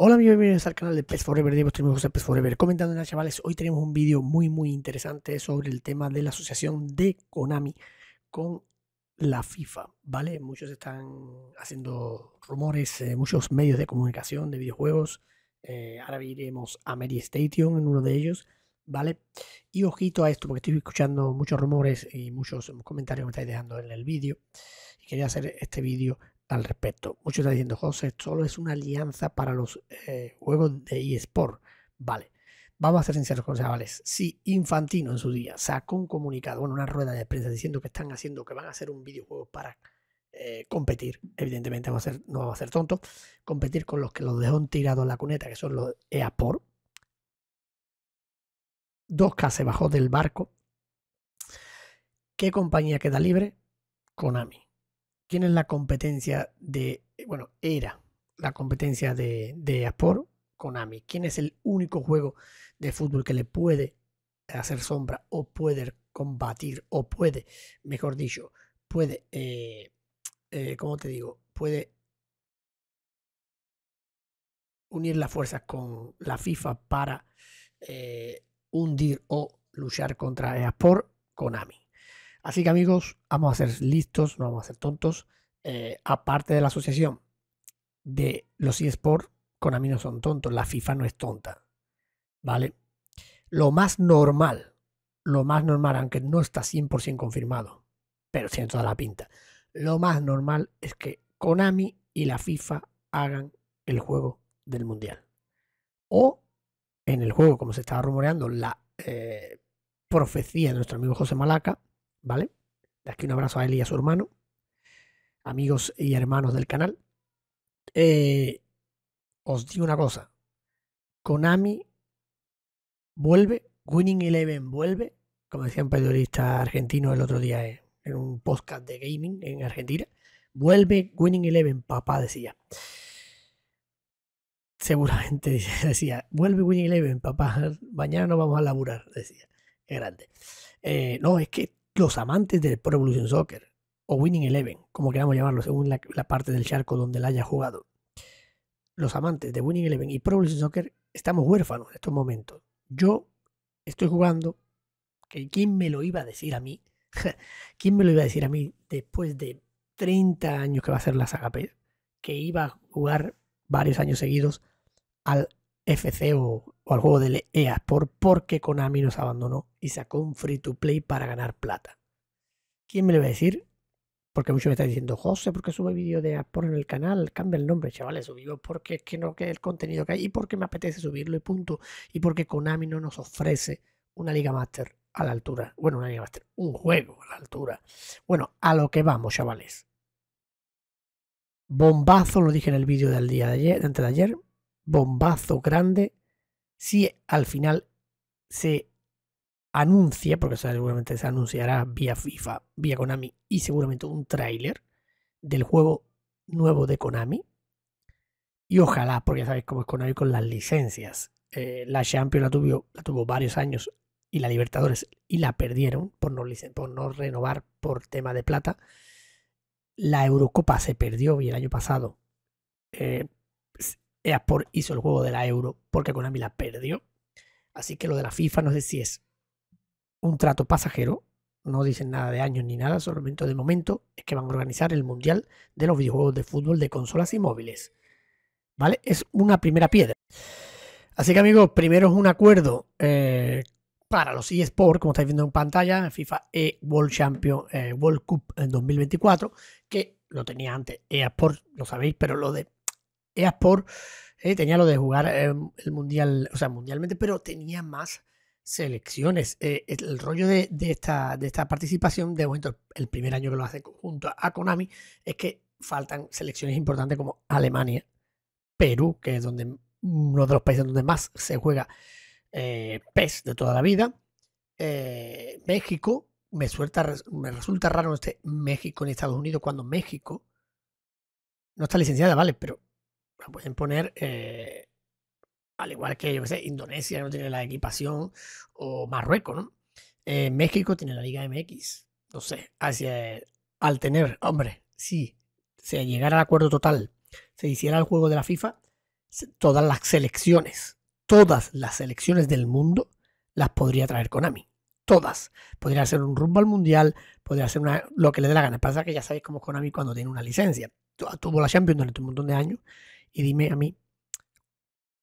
Hola amigos, bienvenidos al canal de Pets Forever, José Pets Forever. Comentando nada chavales, hoy tenemos un vídeo muy muy interesante sobre el tema de la asociación de Konami con la FIFA, ¿vale? Muchos están haciendo rumores, eh, muchos medios de comunicación de videojuegos. Eh, ahora iremos a Mary Station en uno de ellos, ¿vale? Y ojito a esto, porque estoy escuchando muchos rumores y muchos comentarios que me estáis dejando en el vídeo. Y quería hacer este vídeo al respecto. Muchos están diciendo, José, solo es una alianza para los eh, juegos de eSport. Vale, vamos a ser sinceros con chavales. Si Infantino en su día sacó un comunicado, en una rueda de prensa diciendo que están haciendo, que van a hacer un videojuego para eh, competir, evidentemente vamos a no vamos a ser tonto, competir con los que los dejó tirados en la cuneta, que son los eSport 2K se bajó del barco. ¿Qué compañía queda libre? Konami. ¿Quién es la competencia de, bueno, era la competencia de, de Konami. ¿Quién es el único juego de fútbol que le puede hacer sombra o puede combatir o puede, mejor dicho, puede, eh, eh, ¿cómo te digo? Puede unir las fuerzas con la FIFA para eh, hundir o luchar contra Sport Konami. Así que amigos, vamos a ser listos, no vamos a ser tontos. Eh, aparte de la asociación de los eSports, Konami no son tontos, la FIFA no es tonta. ¿Vale? Lo más normal, lo más normal, aunque no está 100% confirmado, pero tiene toda la pinta, lo más normal es que Konami y la FIFA hagan el juego del Mundial. O en el juego, como se estaba rumoreando, la eh, profecía de nuestro amigo José Malaca, ¿vale? De aquí un abrazo a él y a su hermano, amigos y hermanos del canal. Eh, os digo una cosa, Konami vuelve, Winning Eleven vuelve, como decía un periodista argentino el otro día en un podcast de gaming en Argentina, vuelve Winning Eleven, papá decía. Seguramente decía, vuelve Winning Eleven, papá, mañana no vamos a laburar, decía. Qué grande. Eh, no, es que los amantes de Pro Evolution Soccer o Winning Eleven, como queramos llamarlo, según la, parte del charco donde la haya jugado. Los amantes de Winning Eleven y Pro Evolution Soccer estamos huérfanos en estos momentos. Yo estoy jugando, quién me lo iba a decir a mí, quién me lo iba a decir a mí después de 30 años que va a ser la saga que iba a jugar varios años seguidos al FC o, al juego de EA Sport porque Konami nos abandonó y sacó un free to play para ganar plata. ¿Quién me lo va a decir? Porque muchos me están diciendo, José, ¿por qué sube vídeo de por en el canal? Cambia el nombre, chavales, subimos porque es que no queda el contenido que hay y porque me apetece subirlo y punto. Y porque Konami no nos ofrece una Liga Master a la altura. Bueno, una Liga Master, un juego a la altura. Bueno, a lo que vamos, chavales. Bombazo, lo dije en el vídeo del día de ayer, antes de ayer bombazo grande si al final se anuncia, porque seguramente se anunciará vía FIFA, vía Konami y seguramente un tráiler del juego nuevo de Konami. Y ojalá, porque ya sabéis cómo es Konami con las licencias. Eh, la Champions la tuvo, la tuvo varios años y la Libertadores y la perdieron por no, por no renovar por tema de plata. La Eurocopa se perdió y el año pasado eh, EASport hizo el juego de la Euro porque Konami la perdió. Así que lo de la FIFA no sé si es un trato pasajero, no dicen nada de años ni nada, solamente de momento es que van a organizar el Mundial de los videojuegos de fútbol de consolas y móviles. ¿Vale? Es una primera piedra. Así que amigos, primero es un acuerdo eh, para los eSports, como estáis viendo en pantalla, FIFA E World Champion, eh, World Cup en 2024, que lo tenía antes Sports, lo sabéis, pero lo de EA eh, tenía lo de jugar eh, el mundial, o sea, mundialmente, pero tenía más selecciones. Eh, el rollo de, esta, de esta participación, de momento, el primer año que lo hace junto a Konami, es que faltan selecciones importantes como Alemania, Perú, que es donde uno de los países donde más se juega PES de toda la vida, México, me, suelta, me resulta raro este México en Estados Unidos cuando México no está licenciada, vale, pero la pueden poner, eh, al igual que, yo no sé, Indonesia no tiene la equipación, o Marruecos, ¿no? Eh, México tiene la Liga MX. No sé, hacia, al tener, hombre, si se llegara al acuerdo total, se hiciera el juego de la FIFA, todas las selecciones, todas las selecciones del mundo las podría traer Konami. Todas. Podría hacer un rumbo al mundial, podría hacer una, lo que le dé la gana. Pasa que ya sabéis cómo es Konami cuando tiene una licencia. Tuvo la Champions durante un montón de años y dime a mí,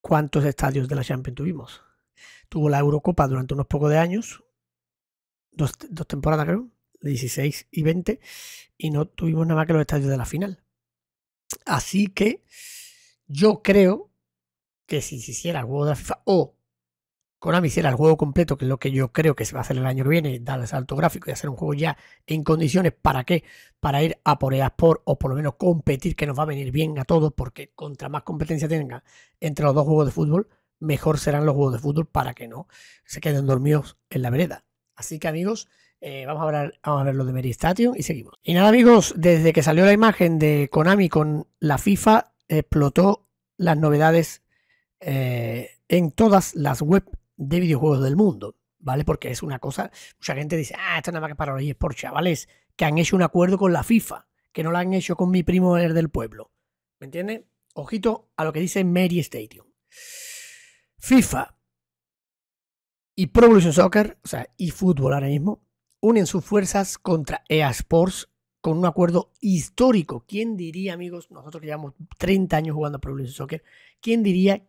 ¿cuántos estadios de la Champions tuvimos? Tuvo la Eurocopa durante unos pocos de años, dos, temporadas creo, 16 y 20, y no tuvimos nada más que los estadios de la final. Así que yo creo que si se hiciera o Konami hiciera el juego completo, que es lo que yo creo que se va a hacer el año que viene, dar el salto gráfico y hacer un juego ya en condiciones, ¿para qué? Para ir a por o por lo menos competir, que nos va a venir bien a todos, porque contra más competencia tenga entre los dos juegos de fútbol, mejor serán los juegos de fútbol para que no se queden dormidos en la vereda. Así que amigos, eh, vamos, a hablar, vamos a ver lo de Mary y seguimos. Y nada amigos, desde que salió la imagen de Konami con la FIFA, explotó las novedades eh, en todas las webs de videojuegos del mundo, ¿vale? Porque es una cosa, mucha gente dice, ah, esto nada más que para los por chavales, que han hecho un acuerdo con la FIFA, que no lo han hecho con mi primo del pueblo. ¿Me entiendes? Ojito a lo que dice Mary Stadium. FIFA y Pro Evolution Soccer, o sea, y fútbol ahora mismo, unen sus fuerzas contra EA Sports con un acuerdo histórico. ¿Quién diría, amigos, nosotros que llevamos 30 años jugando a Pro Evolution Soccer, quién diría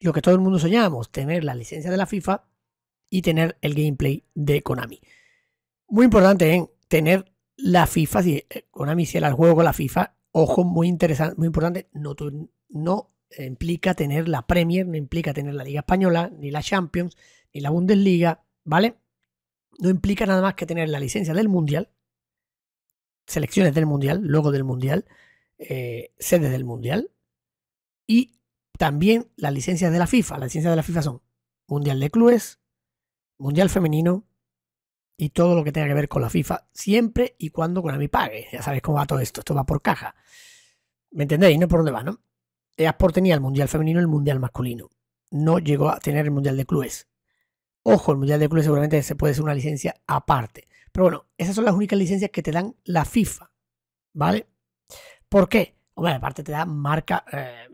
lo que todo el mundo soñamos, tener la licencia de la FIFA y tener el gameplay de Konami. Muy importante en ¿eh? tener la FIFA, si eh, Konami hiciera el juego con la FIFA, ojo, muy interesante, muy importante, no, no implica tener la Premier, no implica tener la Liga Española, ni la Champions, ni la Bundesliga, ¿vale? No implica nada más que tener la licencia del Mundial, selecciones del Mundial, luego del Mundial, eh, sedes del Mundial y también las licencias de la FIFA. Las licencias de la FIFA son Mundial de Clubes, Mundial Femenino y todo lo que tenga que ver con la FIFA, siempre y cuando Konami pague. Ya sabéis cómo va todo esto, esto va por caja. ¿Me entendéis? No por dónde va, ¿no? por tenía el Mundial Femenino y el Mundial Masculino. No llegó a tener el Mundial de Clubes. Ojo, el Mundial de Clubes seguramente se puede ser una licencia aparte. Pero bueno, esas son las únicas licencias que te dan la FIFA. ¿Vale? ¿Por qué? Hombre, aparte te da marca, eh,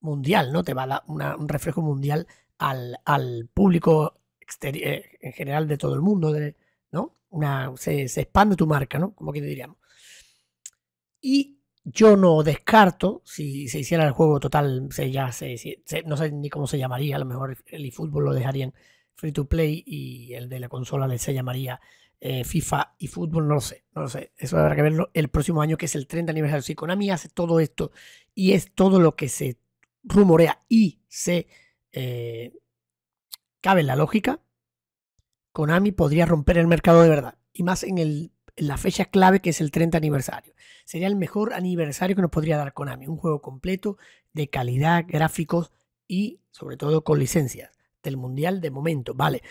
mundial, ¿no? Te va a dar un reflejo mundial al, público exterior, eh, en general de todo el mundo, ¿no? se, expande tu marca, ¿no? Como que diríamos. Y yo no descarto, si se hiciera el juego total, ya no sé ni cómo se llamaría, a lo mejor el eFootball lo dejarían free to play y el de la consola se llamaría eh, FIFA y fútbol, no lo sé, no lo sé. Eso habrá que verlo el próximo año, que es el 30 aniversario. de Konami hace todo esto y es todo lo que se rumorea y se eh, cabe en la lógica, Konami podría romper el mercado de verdad. Y más en, la fecha clave que es el 30 aniversario. Sería el mejor aniversario que nos podría dar Konami. Un juego completo, de calidad, gráficos y sobre todo con licencias del Mundial de momento, ¿vale?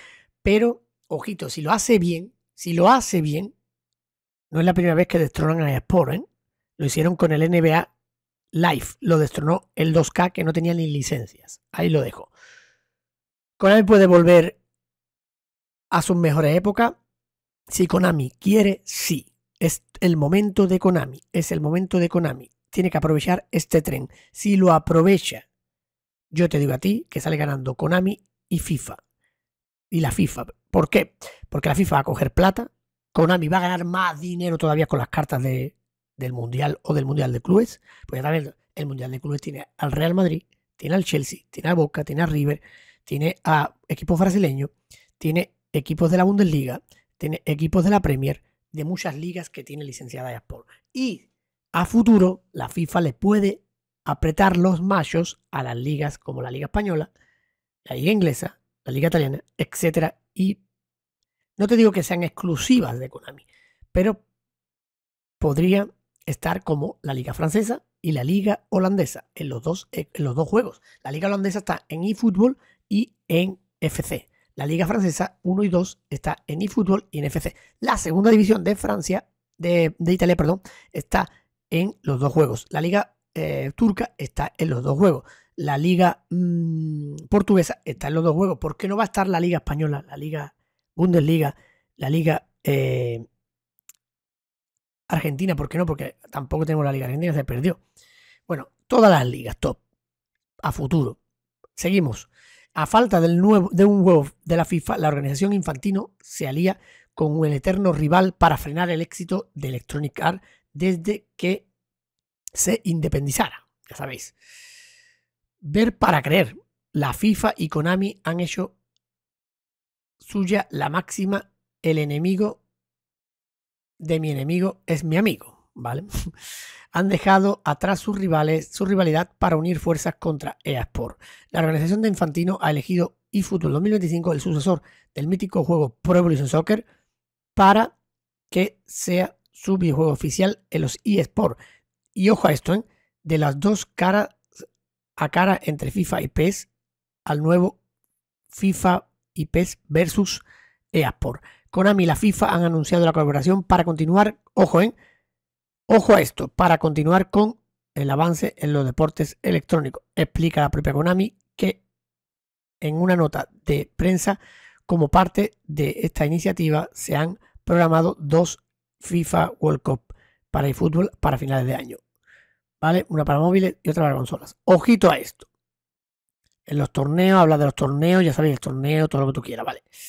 Pero, ojito, si lo hace bien, si lo hace bien, no es la primera vez que destronan a Sport, ¿eh? Lo hicieron con el NBA Life lo destronó el 2K que no tenía ni licencias. Ahí lo dejo. Konami puede volver a su mejores época. Si Konami quiere, sí. Es el momento de Konami. Es el momento de Konami. Tiene que aprovechar este tren. Si lo aprovecha, yo te digo a ti que sale ganando Konami y FIFA. Y la FIFA. ¿Por qué? Porque la FIFA va a coger plata. Konami va a ganar más dinero todavía con las cartas de, del Mundial o del Mundial de Clubes, pues ya también el Mundial de Clubes tiene al Real Madrid, tiene al Chelsea, tiene a Boca, tiene a River, tiene a equipos brasileños, tiene equipos de la Bundesliga, tiene equipos de la Premier, de muchas ligas que tiene licenciada Sports. Y a futuro la FIFA le puede apretar los machos a las ligas como la Liga Española, la Liga Inglesa, la Liga Italiana, etc. Y no te digo que sean exclusivas de Konami, pero podría estar como la liga francesa y la liga holandesa en los dos, eh, los dos juegos. La liga holandesa está en eFootball y en FC. La liga francesa 1 y 2 está en eFootball y en FC. La segunda división de Francia, de, Italia, perdón, está en los dos juegos. La liga eh, turca está en los dos juegos. La liga mm, portuguesa está en los dos juegos. ¿Por qué no va a estar la liga española, la liga Bundesliga, la liga eh, Argentina, ¿por qué no? Porque tampoco tenemos la Liga Argentina, se perdió. Bueno, todas las ligas, top. A futuro. Seguimos. A falta del nuevo, de un huevo de la FIFA, la organización Infantino se alía con el eterno rival para frenar el éxito de Electronic Arts desde que se independizara. Ya sabéis. Ver para creer. La FIFA y Konami han hecho suya la máxima el enemigo de mi enemigo es mi amigo, ¿vale? Han dejado atrás sus rivales, su rivalidad para unir fuerzas contra EA La organización de Infantino ha elegido eFootball 2025, el sucesor del mítico juego Pro Evolution Soccer, para que sea su videojuego oficial en los eSport. Y ojo a esto, ¿eh? de las dos caras a cara entre FIFA y PES al nuevo FIFA y PES versus eSport. Konami y la FIFA han anunciado la colaboración para continuar, ojo, ¿eh? ojo a esto, para continuar con el avance en los deportes electrónicos. Explica la propia Konami que en una nota de prensa, como parte de esta iniciativa, se han programado dos FIFA World Cup para el fútbol para finales de año. ¿Vale? Una para móviles y otra para consolas. Ojito a esto. En los torneos, habla de los torneos, ya sabéis, el torneo, todo lo que tú quieras, ¿vale? vale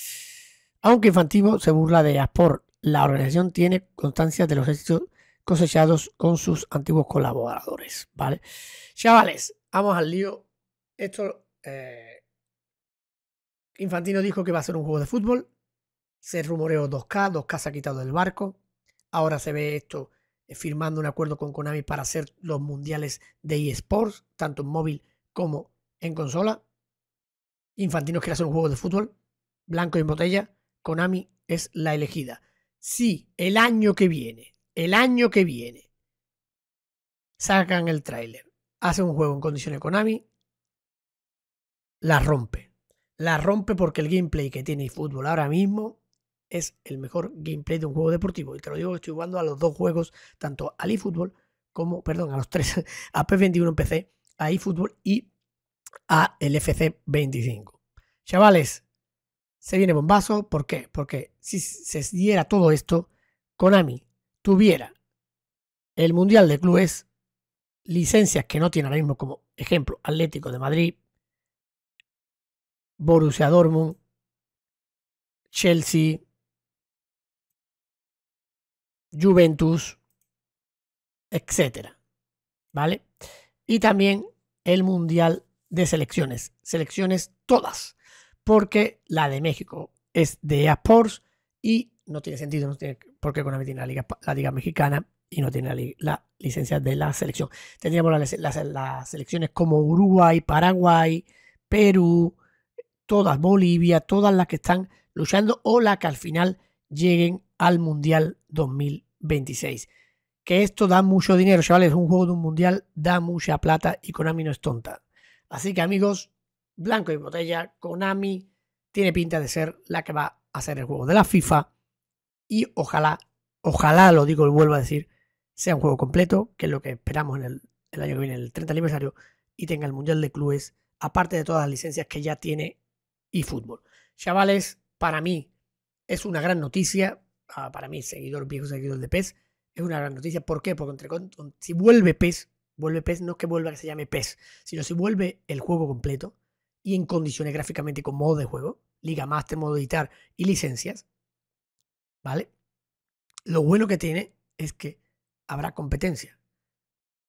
aunque Infantino se burla de Aspor, la organización tiene constancia de los éxitos cosechados con sus antiguos colaboradores, ¿vale? Chavales, vamos al lío. Esto, eh, Infantino dijo que va a ser un juego de fútbol. Se rumoreó 2K, 2K se ha quitado del barco. Ahora se ve esto eh, firmando un acuerdo con Konami para hacer los mundiales de eSports, tanto en móvil como en consola. Infantino quiere hacer un juego de fútbol, blanco y en botella. Konami es la elegida. Si el año que viene, el año que viene, sacan el tráiler, hacen un juego en condiciones Konami, la rompe. La rompe porque el gameplay que tiene eFootball fútbol ahora mismo es el mejor gameplay de un juego deportivo. Y te lo digo, estoy jugando a los dos juegos, tanto al eFootball como, perdón, a los tres, a P21 en PC, a eFootball y a el FC25. Chavales, se viene bombazo. ¿Por qué? Porque si se diera todo esto, Konami tuviera el Mundial de Clubes, licencias que no tiene ahora mismo, como ejemplo Atlético de Madrid, Borussia Dortmund, Chelsea, Juventus, etc. ¿Vale? Y también el Mundial de Selecciones. Selecciones todas porque la de México es de EA y no tiene sentido, porque Konami tiene la liga, la liga mexicana y no tiene la, licencia de la selección. Tendríamos las, selecciones como Uruguay, Paraguay, Perú, todas, Bolivia, todas las que están luchando o las que al final lleguen al Mundial 2026. Que esto da mucho dinero, chavales, un juego de un Mundial da mucha plata y Konami no es tonta. Así que amigos, blanco y botella, Konami tiene pinta de ser la que va a hacer el juego de la FIFA y ojalá, ojalá lo digo y vuelvo a decir, sea un juego completo, que es lo que esperamos en el, año que viene, el 30 aniversario, y tenga el Mundial de Clubes, aparte de todas las licencias que ya tiene y fútbol. Chavales, para mí es una gran noticia, ah, para mí, seguidor viejo, seguidor de PES, es una gran noticia. ¿Por qué? Porque entre, si vuelve PES, vuelve PES, no es que vuelva que se llame PES, sino si vuelve el juego completo, y en condiciones gráficamente con modo de juego, Liga Master, modo editar y licencias. ¿Vale? Lo bueno que tiene es que habrá competencia.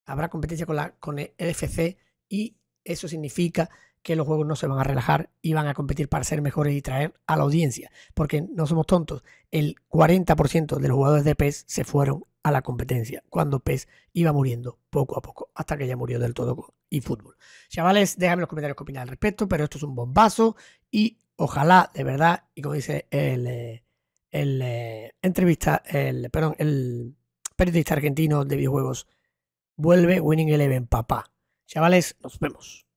Habrá competencia con, la, con el FC y eso significa que los juegos no se van a relajar y van a competir para ser mejores y traer a la audiencia. Porque no somos tontos, el 40% de los jugadores de PES se fueron a la competencia cuando PES iba muriendo poco a poco, hasta que ya murió del todo y fútbol. Chavales, déjame en los comentarios qué opinan al respecto, pero esto es un bombazo y ojalá, de verdad, y como dice el, eh, eh, entrevista, el, perdón, el periodista argentino de videojuegos, vuelve Winning Eleven, papá. Chavales, nos vemos.